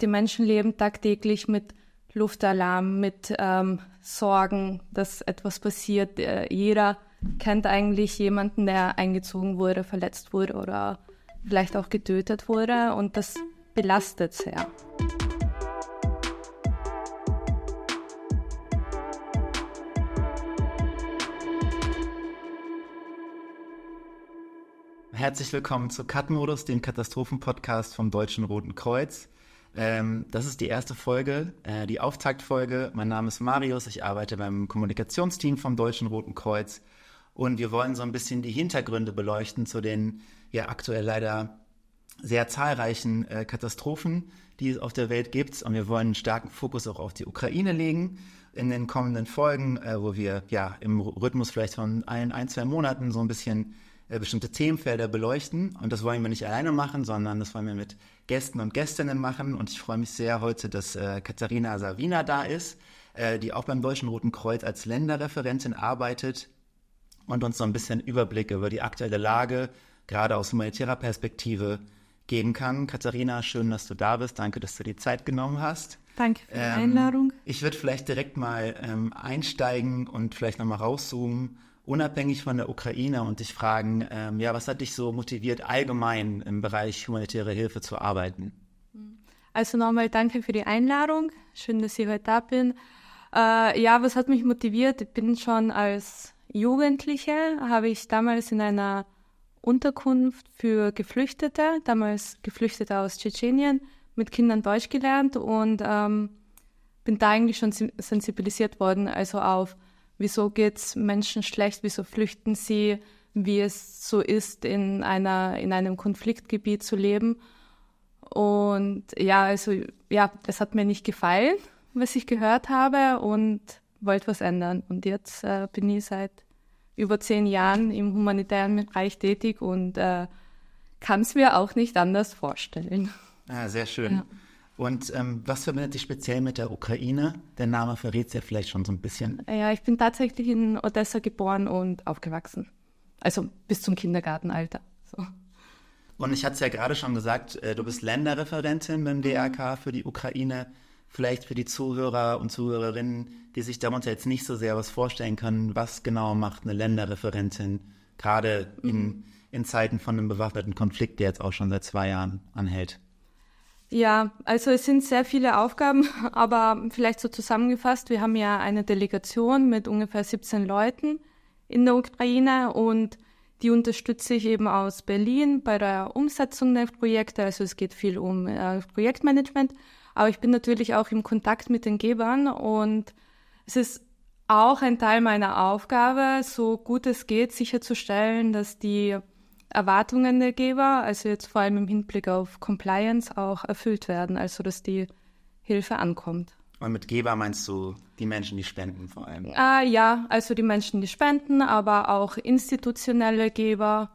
Die Menschen leben tagtäglich mit Luftalarm, mit ähm, Sorgen, dass etwas passiert. Äh, jeder kennt eigentlich jemanden, der eingezogen wurde, verletzt wurde oder vielleicht auch getötet wurde und das belastet sehr. Herzlich willkommen zu Cut-Modus, dem Katastrophenpodcast vom Deutschen Roten Kreuz. Ähm, das ist die erste Folge, äh, die Auftaktfolge. Mein Name ist Marius, ich arbeite beim Kommunikationsteam vom Deutschen Roten Kreuz und wir wollen so ein bisschen die Hintergründe beleuchten zu den ja aktuell leider sehr zahlreichen äh, Katastrophen, die es auf der Welt gibt. Und wir wollen einen starken Fokus auch auf die Ukraine legen in den kommenden Folgen, äh, wo wir ja im Rhythmus vielleicht von allen ein, zwei Monaten so ein bisschen äh, bestimmte Themenfelder beleuchten. Und das wollen wir nicht alleine machen, sondern das wollen wir mit Gästen und Gästinnen machen. Und ich freue mich sehr heute, dass äh, Katharina Savina da ist, äh, die auch beim Deutschen Roten Kreuz als Länderreferentin arbeitet und uns so ein bisschen Überblick über die aktuelle Lage, gerade aus humanitärer Perspektive, geben kann. Katharina, schön, dass du da bist. Danke, dass du die Zeit genommen hast. Danke für die ähm, Einladung. Ich würde vielleicht direkt mal ähm, einsteigen und vielleicht nochmal rauszoomen unabhängig von der Ukraine und dich fragen, ähm, ja, was hat dich so motiviert, allgemein im Bereich humanitäre Hilfe zu arbeiten? Also nochmal danke für die Einladung. Schön, dass ich heute da bin. Äh, ja, was hat mich motiviert? Ich bin schon als Jugendliche, habe ich damals in einer Unterkunft für Geflüchtete, damals Geflüchtete aus Tschetschenien, mit Kindern Deutsch gelernt und ähm, bin da eigentlich schon sensibilisiert worden, also auf wieso geht's Menschen schlecht, wieso flüchten sie, wie es so ist, in einer, in einem Konfliktgebiet zu leben. Und ja, also ja, das hat mir nicht gefallen, was ich gehört habe und wollte was ändern. Und jetzt äh, bin ich seit über zehn Jahren im humanitären Bereich tätig und äh, kann es mir auch nicht anders vorstellen. Ah, sehr schön. Ja. Und ähm, was verbindet dich speziell mit der Ukraine? Der Name verrät es ja vielleicht schon so ein bisschen. Ja, ich bin tatsächlich in Odessa geboren und aufgewachsen. Also bis zum Kindergartenalter. So. Und ich hatte es ja gerade schon gesagt, äh, du bist Länderreferentin beim DRK für die Ukraine. Vielleicht für die Zuhörer und Zuhörerinnen, die sich darunter jetzt nicht so sehr was vorstellen können, was genau macht eine Länderreferentin gerade in, mhm. in Zeiten von einem bewaffneten Konflikt, der jetzt auch schon seit zwei Jahren anhält? Ja, also es sind sehr viele Aufgaben, aber vielleicht so zusammengefasst, wir haben ja eine Delegation mit ungefähr 17 Leuten in der Ukraine und die unterstütze ich eben aus Berlin bei der Umsetzung der Projekte. Also es geht viel um äh, Projektmanagement, aber ich bin natürlich auch im Kontakt mit den Gebern und es ist auch ein Teil meiner Aufgabe, so gut es geht, sicherzustellen, dass die Erwartungen der Geber, also jetzt vor allem im Hinblick auf Compliance, auch erfüllt werden, also dass die Hilfe ankommt. Und mit Geber meinst du die Menschen, die spenden vor allem? Ah, ja, also die Menschen, die spenden, aber auch institutionelle Geber,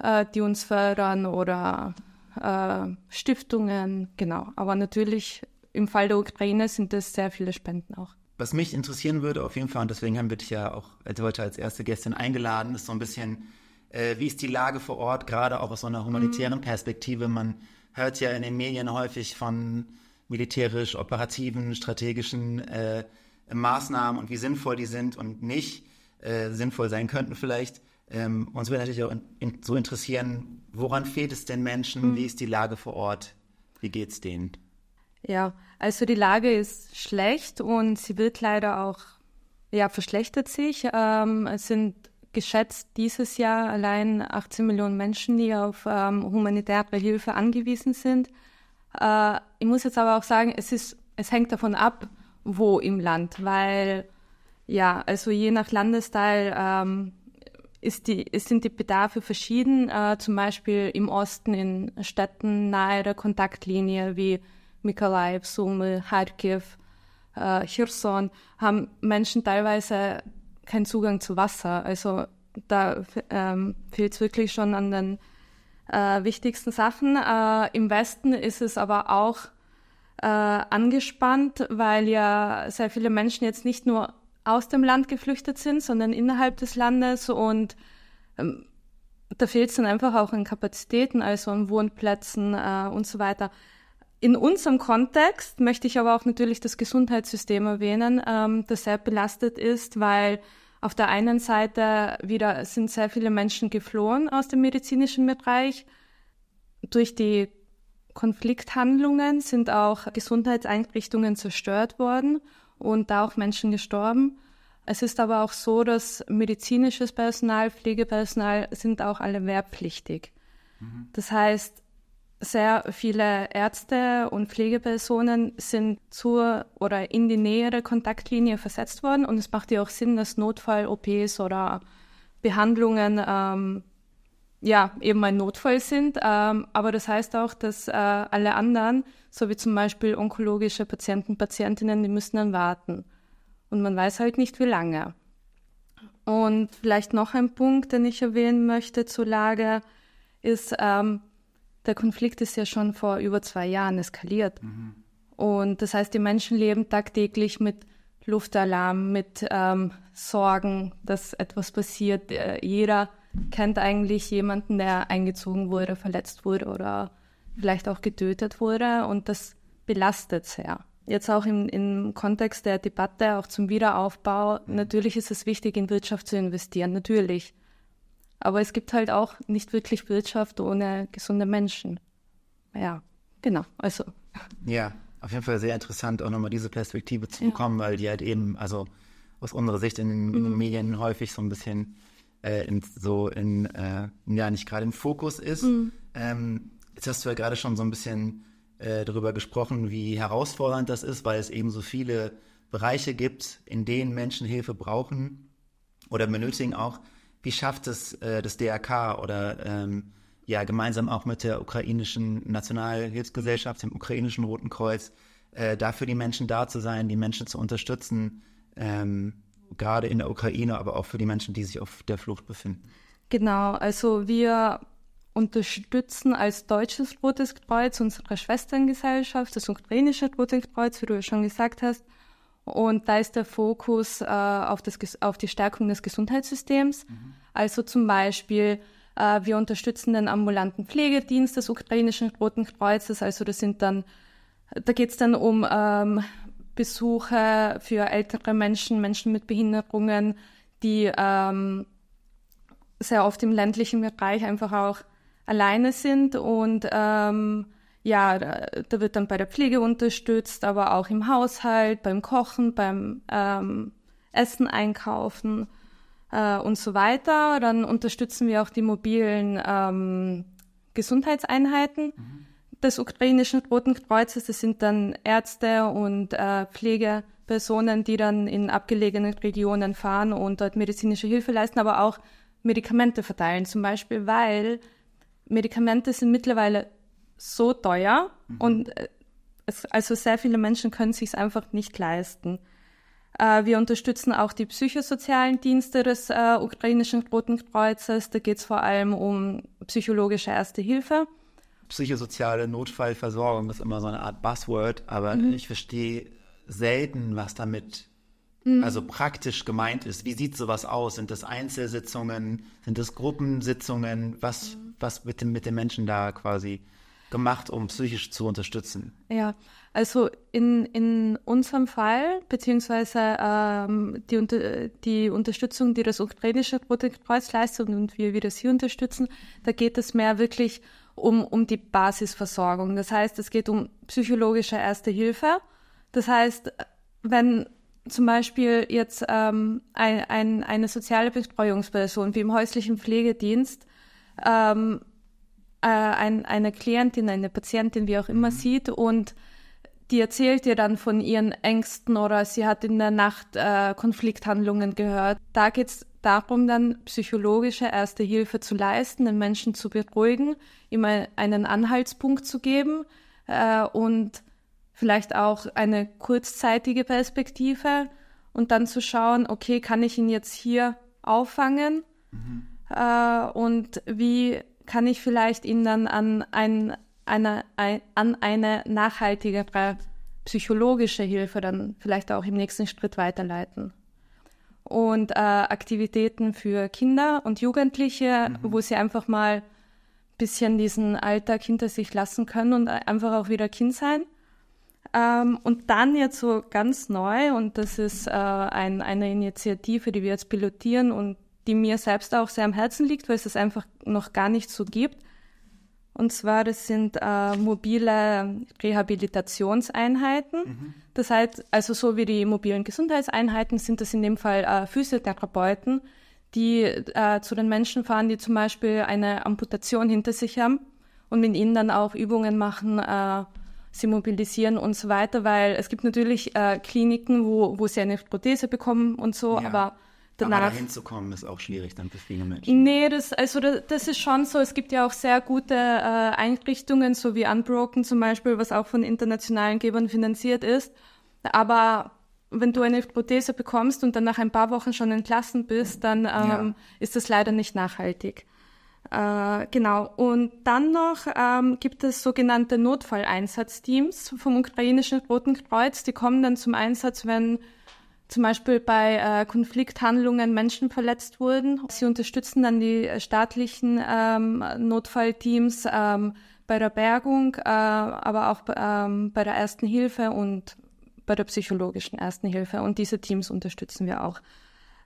äh, die uns fördern oder äh, Stiftungen, genau. Aber natürlich im Fall der Ukraine sind es sehr viele Spenden auch. Was mich interessieren würde auf jeden Fall, und deswegen haben wir dich ja auch heute als erste Gästin eingeladen, ist so ein bisschen äh, wie ist die Lage vor Ort, gerade auch aus so einer humanitären mhm. Perspektive. Man hört ja in den Medien häufig von militärisch, operativen, strategischen äh, Maßnahmen und wie sinnvoll die sind und nicht äh, sinnvoll sein könnten vielleicht. Ähm, uns würde natürlich auch in, in, so interessieren, woran fehlt es den Menschen, mhm. wie ist die Lage vor Ort, wie geht's denen? Ja, also die Lage ist schlecht und sie wird leider auch, ja, verschlechtert sich. Ähm, es sind geschätzt dieses Jahr allein 18 Millionen Menschen, die auf ähm, humanitäre Hilfe angewiesen sind. Äh, ich muss jetzt aber auch sagen, es, ist, es hängt davon ab, wo im Land, weil ja, also je nach Landesteil ähm, ist die, sind die Bedarfe verschieden. Äh, zum Beispiel im Osten in Städten nahe der Kontaktlinie wie Mykolaiv, Sumy, Kharkiv, äh, Cherson haben Menschen teilweise keinen Zugang zu Wasser. Also da ähm, fehlt es wirklich schon an den äh, wichtigsten Sachen. Äh, Im Westen ist es aber auch äh, angespannt, weil ja sehr viele Menschen jetzt nicht nur aus dem Land geflüchtet sind, sondern innerhalb des Landes und ähm, da fehlt es dann einfach auch an Kapazitäten, also an Wohnplätzen äh, und so weiter. In unserem Kontext möchte ich aber auch natürlich das Gesundheitssystem erwähnen, ähm, das sehr belastet ist, weil auf der einen Seite wieder sind sehr viele Menschen geflohen aus dem medizinischen Bereich. Durch die Konflikthandlungen sind auch Gesundheitseinrichtungen zerstört worden und da auch Menschen gestorben. Es ist aber auch so, dass medizinisches Personal, Pflegepersonal sind auch alle wehrpflichtig. Mhm. Das heißt, sehr viele Ärzte und Pflegepersonen sind zur oder in die nähere Kontaktlinie versetzt worden und es macht ja auch Sinn, dass Notfall-OPs oder Behandlungen ähm, ja eben ein Notfall sind. Ähm, aber das heißt auch, dass äh, alle anderen, so wie zum Beispiel onkologische Patienten, Patientinnen, die müssen dann warten. Und man weiß halt nicht, wie lange. Und vielleicht noch ein Punkt, den ich erwähnen möchte zur Lage, ist, ähm, der Konflikt ist ja schon vor über zwei Jahren eskaliert. Mhm. Und das heißt, die Menschen leben tagtäglich mit Luftalarm, mit ähm, Sorgen, dass etwas passiert. Äh, jeder kennt eigentlich jemanden, der eingezogen wurde, verletzt wurde oder vielleicht auch getötet wurde. Und das belastet sehr. Jetzt auch im, im Kontext der Debatte, auch zum Wiederaufbau, mhm. natürlich ist es wichtig, in Wirtschaft zu investieren, natürlich. Aber es gibt halt auch nicht wirklich Wirtschaft ohne gesunde Menschen. Ja, genau. Also. Ja, auf jeden Fall sehr interessant, auch nochmal diese Perspektive zu bekommen, ja. weil die halt eben, also aus unserer Sicht in den mhm. Medien häufig so ein bisschen äh, in, so in, äh, ja, nicht gerade im Fokus ist. Mhm. Ähm, jetzt hast du ja gerade schon so ein bisschen äh, darüber gesprochen, wie herausfordernd das ist, weil es eben so viele Bereiche gibt, in denen Menschen Hilfe brauchen oder benötigen auch wie schafft es äh, das DRK oder ähm, ja gemeinsam auch mit der ukrainischen Nationalhilfsgesellschaft, dem ukrainischen Roten Kreuz, äh, dafür die Menschen da zu sein, die Menschen zu unterstützen, ähm, gerade in der Ukraine, aber auch für die Menschen, die sich auf der Flucht befinden? Genau, also wir unterstützen als deutsches Rotes Kreuz unsere Schwesterngesellschaft, das ukrainische Rotes Kreuz, wie du ja schon gesagt hast, und da ist der Fokus äh, auf, das, auf die Stärkung des Gesundheitssystems. Mhm. Also zum Beispiel, äh, wir unterstützen den ambulanten Pflegedienst des ukrainischen Roten Kreuzes. Also das sind dann, da geht es dann um ähm, Besuche für ältere Menschen, Menschen mit Behinderungen, die ähm, sehr oft im ländlichen Bereich einfach auch alleine sind und ähm, ja, da wird dann bei der Pflege unterstützt, aber auch im Haushalt, beim Kochen, beim ähm, Essen einkaufen äh, und so weiter. Dann unterstützen wir auch die mobilen ähm, Gesundheitseinheiten mhm. des ukrainischen Roten Kreuzes. Das sind dann Ärzte und äh, Pflegepersonen, die dann in abgelegenen Regionen fahren und dort medizinische Hilfe leisten, aber auch Medikamente verteilen zum Beispiel, weil Medikamente sind mittlerweile so teuer mhm. und äh, es, also sehr viele Menschen können sich es einfach nicht leisten. Äh, wir unterstützen auch die psychosozialen Dienste des äh, ukrainischen Roten Kreuzes. Da geht es vor allem um psychologische Erste Hilfe. Psychosoziale Notfallversorgung ist immer so eine Art Buzzword, aber mhm. ich verstehe selten, was damit mhm. also praktisch gemeint ist. Wie sieht sowas aus? Sind das Einzelsitzungen? Sind das Gruppensitzungen? Was, mhm. was wird mit den Menschen da quasi gemacht, um psychisch zu unterstützen? Ja, also in, in unserem Fall, beziehungsweise ähm, die, unter, die Unterstützung, die das ukrainische Rote Kreuz leistet und wie wir das hier unterstützen, da geht es mehr wirklich um, um die Basisversorgung. Das heißt, es geht um psychologische Erste Hilfe. Das heißt, wenn zum Beispiel jetzt ähm, ein, ein, eine soziale Betreuungsperson wie im häuslichen Pflegedienst ähm, äh, ein, eine Klientin, eine Patientin, wie auch immer, mhm. sieht und die erzählt ihr dann von ihren Ängsten oder sie hat in der Nacht äh, Konflikthandlungen gehört. Da geht es darum, dann psychologische erste Hilfe zu leisten, den Menschen zu beruhigen, ihm einen Anhaltspunkt zu geben äh, und vielleicht auch eine kurzzeitige Perspektive und dann zu schauen, okay, kann ich ihn jetzt hier auffangen mhm. äh, und wie kann ich vielleicht ihn dann an, ein, eine, ein, an eine nachhaltige psychologische Hilfe dann vielleicht auch im nächsten Schritt weiterleiten. Und äh, Aktivitäten für Kinder und Jugendliche, mhm. wo sie einfach mal ein bisschen diesen Alltag hinter sich lassen können und einfach auch wieder Kind sein. Ähm, und dann jetzt so ganz neu, und das ist äh, ein, eine Initiative, die wir jetzt pilotieren und die mir selbst auch sehr am Herzen liegt, weil es das einfach noch gar nicht so gibt. Und zwar, das sind äh, mobile Rehabilitationseinheiten. Mhm. Das heißt, also so wie die mobilen Gesundheitseinheiten sind das in dem Fall äh, Physiotherapeuten, die äh, zu den Menschen fahren, die zum Beispiel eine Amputation hinter sich haben und mit ihnen dann auch Übungen machen, äh, sie mobilisieren und so weiter, weil es gibt natürlich äh, Kliniken, wo, wo sie eine Prothese bekommen und so, ja. aber Danach, Aber dahin zu kommen ist auch schwierig dann für viele Menschen. Nee, das, also das, das ist schon so. Es gibt ja auch sehr gute äh, Einrichtungen, so wie Unbroken zum Beispiel, was auch von internationalen Gebern finanziert ist. Aber wenn du eine Prothese bekommst und dann nach ein paar Wochen schon entlassen bist, dann ähm, ja. ist das leider nicht nachhaltig. Äh, genau. Und dann noch ähm, gibt es sogenannte Notfalleinsatzteams vom ukrainischen Roten Kreuz. Die kommen dann zum Einsatz, wenn zum Beispiel bei äh, Konflikthandlungen Menschen verletzt wurden. Sie unterstützen dann die äh, staatlichen ähm, Notfallteams ähm, bei der Bergung, äh, aber auch ähm, bei der Ersten Hilfe und bei der psychologischen Ersten Hilfe. Und diese Teams unterstützen wir auch.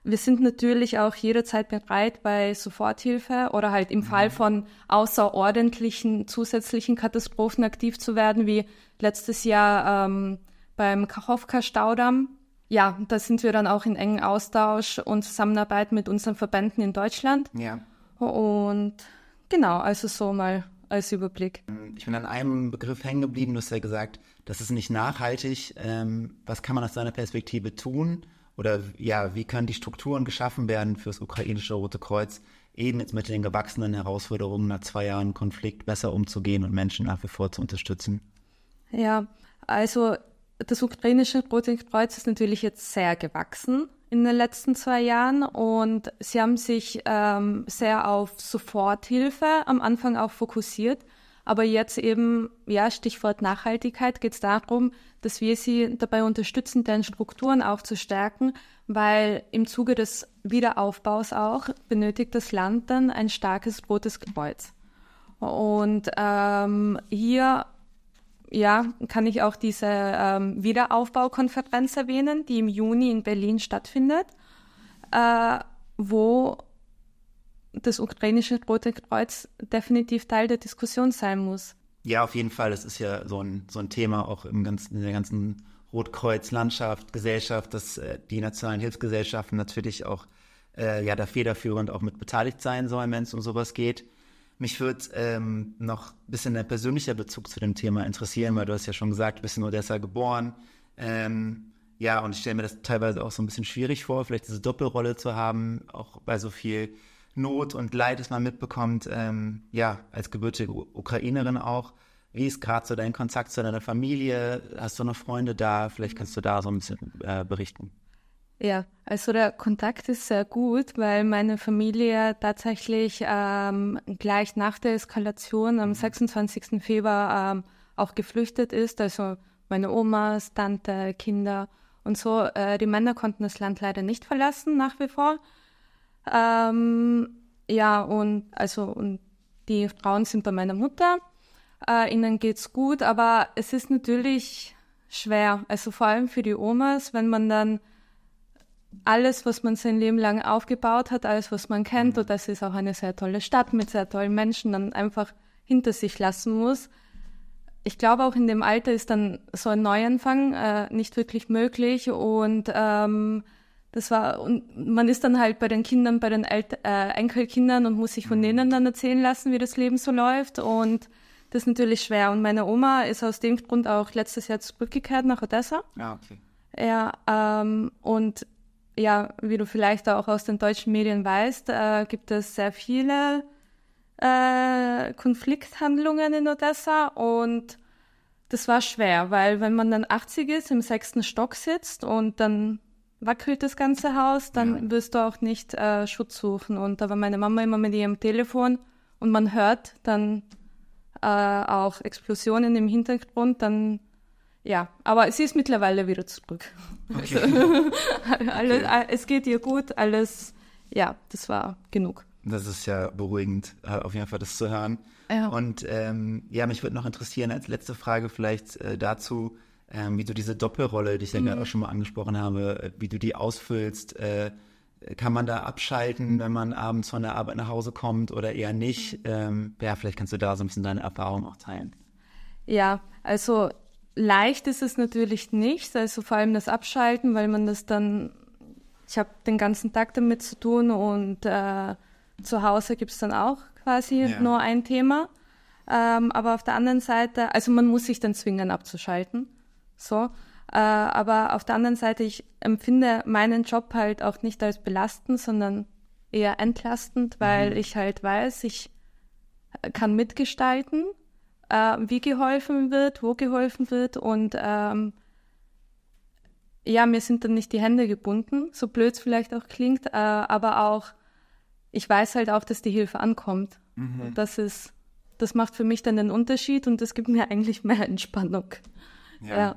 Wir sind natürlich auch jederzeit bereit bei Soforthilfe oder halt im Fall mhm. von außerordentlichen zusätzlichen Katastrophen aktiv zu werden, wie letztes Jahr ähm, beim Kachowka-Staudamm ja, da sind wir dann auch in engem Austausch und Zusammenarbeit mit unseren Verbänden in Deutschland. Ja. Und genau, also so mal als Überblick. Ähm, ich bin an einem Begriff hängen geblieben, du hast ja gesagt, das ist nicht nachhaltig. Ähm, was kann man aus deiner Perspektive tun? Oder ja, wie können die Strukturen geschaffen werden für das ukrainische Rote Kreuz, eben jetzt mit den gewachsenen Herausforderungen nach zwei Jahren Konflikt besser umzugehen und Menschen nach wie vor zu unterstützen? Ja, also das ukrainische Rote Kreuz ist natürlich jetzt sehr gewachsen in den letzten zwei Jahren und sie haben sich ähm, sehr auf Soforthilfe am Anfang auch fokussiert. Aber jetzt eben, ja, Stichwort Nachhaltigkeit geht es darum, dass wir sie dabei unterstützen, deren Strukturen auch zu stärken, weil im Zuge des Wiederaufbaus auch benötigt das Land dann ein starkes rotes Kreuz. Und ähm, hier ja, kann ich auch diese ähm, Wiederaufbaukonferenz erwähnen, die im Juni in Berlin stattfindet, äh, wo das ukrainische Rote Kreuz definitiv Teil der Diskussion sein muss. Ja, auf jeden Fall. Das ist ja so ein, so ein Thema auch im ganzen, in der ganzen Rotkreuz-Landschaft, Gesellschaft, dass äh, die nationalen Hilfsgesellschaften natürlich auch äh, ja, da federführend auch mit beteiligt sein sollen, wenn es um sowas geht. Mich würde ähm, noch ein bisschen der persönlicher Bezug zu dem Thema interessieren, weil du hast ja schon gesagt, du bist in Odessa geboren. Ähm, ja, und ich stelle mir das teilweise auch so ein bisschen schwierig vor, vielleicht diese Doppelrolle zu haben, auch bei so viel Not und Leid, das man mitbekommt, ähm, ja, als gebürtige Ukrainerin auch. Wie ist gerade so dein Kontakt zu deiner Familie? Hast du noch Freunde da? Vielleicht kannst du da so ein bisschen äh, berichten. Ja, also der Kontakt ist sehr gut, weil meine Familie tatsächlich ähm, gleich nach der Eskalation am 26. Mhm. Februar ähm, auch geflüchtet ist. Also meine Omas, Tante, Kinder und so. Äh, die Männer konnten das Land leider nicht verlassen nach wie vor. Ähm, ja, und also und die Frauen sind bei meiner Mutter. Äh, ihnen geht's gut, aber es ist natürlich schwer. Also vor allem für die Omas, wenn man dann alles, was man sein Leben lang aufgebaut hat, alles, was man kennt, mhm. und das ist auch eine sehr tolle Stadt mit sehr tollen Menschen, dann einfach hinter sich lassen muss. Ich glaube, auch in dem Alter ist dann so ein Neuanfang äh, nicht wirklich möglich und ähm, das war und man ist dann halt bei den Kindern, bei den El äh, Enkelkindern und muss sich von mhm. denen dann erzählen lassen, wie das Leben so läuft und das ist natürlich schwer. Und meine Oma ist aus dem Grund auch letztes Jahr zurückgekehrt nach Odessa. Ah, okay. Ja, ähm, und ja, wie du vielleicht auch aus den deutschen Medien weißt, äh, gibt es sehr viele äh, Konflikthandlungen in Odessa und das war schwer, weil wenn man dann 80 ist, im sechsten Stock sitzt und dann wackelt das ganze Haus, dann ja. wirst du auch nicht äh, Schutz suchen. Und da war meine Mama immer mit ihrem Telefon und man hört dann äh, auch Explosionen im Hintergrund, dann ja, aber sie ist mittlerweile wieder zurück. Okay. Also, alles, okay. Es geht ihr gut, alles, ja, das war genug. Das ist ja beruhigend, äh, auf jeden Fall das zu hören. Ja. Und ähm, ja, mich würde noch interessieren, als letzte Frage vielleicht äh, dazu, ähm, wie du diese Doppelrolle, die ich ja mhm. gerade auch schon mal angesprochen habe, äh, wie du die ausfüllst. Äh, kann man da abschalten, wenn man abends von der Arbeit nach Hause kommt oder eher nicht? Mhm. Ähm, ja, vielleicht kannst du da so ein bisschen deine Erfahrung auch teilen. Ja, also leicht ist es natürlich nicht, also vor allem das Abschalten, weil man das dann, ich habe den ganzen Tag damit zu tun und äh, zu Hause gibt es dann auch quasi ja. nur ein Thema. Ähm, aber auf der anderen Seite, also man muss sich dann zwingen abzuschalten, so. Äh, aber auf der anderen Seite, ich empfinde meinen Job halt auch nicht als belastend, sondern eher entlastend, weil mhm. ich halt weiß, ich äh, kann mitgestalten äh, wie geholfen wird, wo geholfen wird und ähm, ja, mir sind dann nicht die Hände gebunden, so blöd es vielleicht auch klingt, äh, aber auch, ich weiß halt auch, dass die Hilfe ankommt. Mhm. Das ist, das macht für mich dann den Unterschied und das gibt mir eigentlich mehr Entspannung. Ja. ja.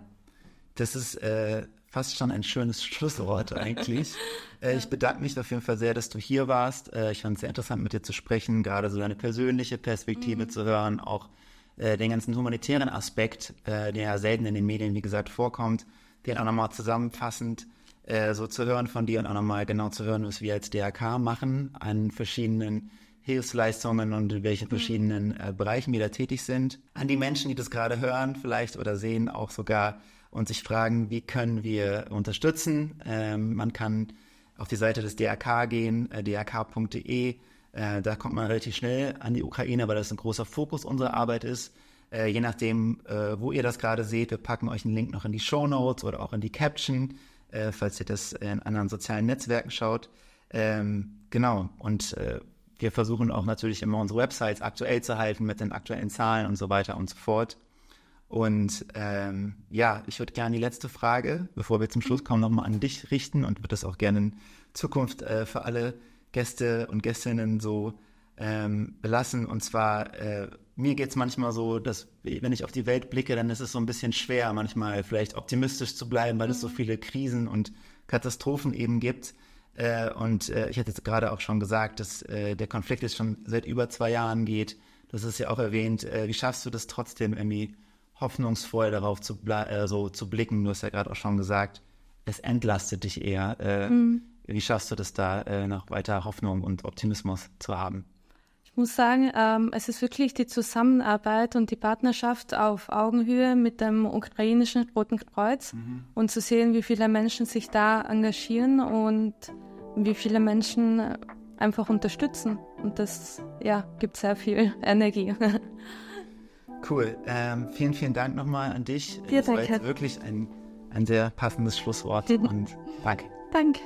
Das ist äh, fast schon ein schönes Schlusswort eigentlich. äh, ich bedanke mich auf jeden Fall sehr, dass du hier warst. Äh, ich fand es sehr interessant, mit dir zu sprechen, gerade so deine persönliche Perspektive mhm. zu hören, auch äh, den ganzen humanitären Aspekt, äh, der ja selten in den Medien, wie gesagt, vorkommt, den auch nochmal zusammenfassend äh, so zu hören von dir und auch nochmal genau zu hören, was wir als DRK machen an verschiedenen Hilfsleistungen und in welchen mhm. verschiedenen äh, Bereichen wir da tätig sind. An die Menschen, die das gerade hören vielleicht oder sehen auch sogar und sich fragen, wie können wir unterstützen. Ähm, man kann auf die Seite des DRK gehen, äh, drk.de äh, da kommt man relativ schnell an die Ukraine, weil das ein großer Fokus unserer Arbeit ist. Äh, je nachdem, äh, wo ihr das gerade seht, wir packen euch einen Link noch in die Show Notes oder auch in die Caption, äh, falls ihr das in anderen sozialen Netzwerken schaut. Ähm, genau. Und äh, wir versuchen auch natürlich immer unsere Websites aktuell zu halten mit den aktuellen Zahlen und so weiter und so fort. Und ähm, ja, ich würde gerne die letzte Frage, bevor wir zum Schluss kommen, nochmal an dich richten und würde das auch gerne in Zukunft äh, für alle Gäste und Gästinnen so ähm, belassen. Und zwar, äh, mir geht es manchmal so, dass wenn ich auf die Welt blicke, dann ist es so ein bisschen schwer, manchmal vielleicht optimistisch zu bleiben, weil es so mhm. viele Krisen und Katastrophen eben gibt. Äh, und äh, ich hatte jetzt gerade auch schon gesagt, dass äh, der Konflikt jetzt schon seit über zwei Jahren geht. Das ist ja auch erwähnt. Äh, wie schaffst du das trotzdem, irgendwie hoffnungsvoll darauf zu, äh, so zu blicken? Du hast ja gerade auch schon gesagt, es entlastet dich eher. Mhm wie schaffst du das da, äh, noch weiter Hoffnung und Optimismus zu haben? Ich muss sagen, ähm, es ist wirklich die Zusammenarbeit und die Partnerschaft auf Augenhöhe mit dem ukrainischen Roten Kreuz mhm. und zu sehen, wie viele Menschen sich da engagieren und wie viele Menschen einfach unterstützen. Und das ja, gibt sehr viel Energie. Cool. Ähm, vielen, vielen Dank nochmal an dich. Dir das danke. war jetzt wirklich ein, ein sehr passendes Schlusswort und danke. Danke.